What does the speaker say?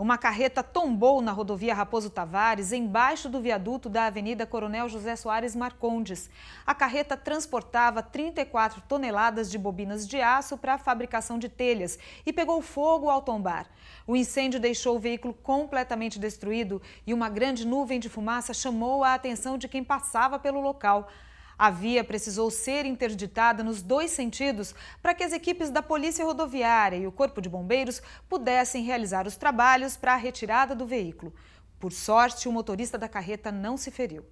Uma carreta tombou na rodovia Raposo Tavares, embaixo do viaduto da Avenida Coronel José Soares Marcondes. A carreta transportava 34 toneladas de bobinas de aço para a fabricação de telhas e pegou fogo ao tombar. O incêndio deixou o veículo completamente destruído e uma grande nuvem de fumaça chamou a atenção de quem passava pelo local. A via precisou ser interditada nos dois sentidos para que as equipes da Polícia Rodoviária e o Corpo de Bombeiros pudessem realizar os trabalhos para a retirada do veículo. Por sorte, o motorista da carreta não se feriu.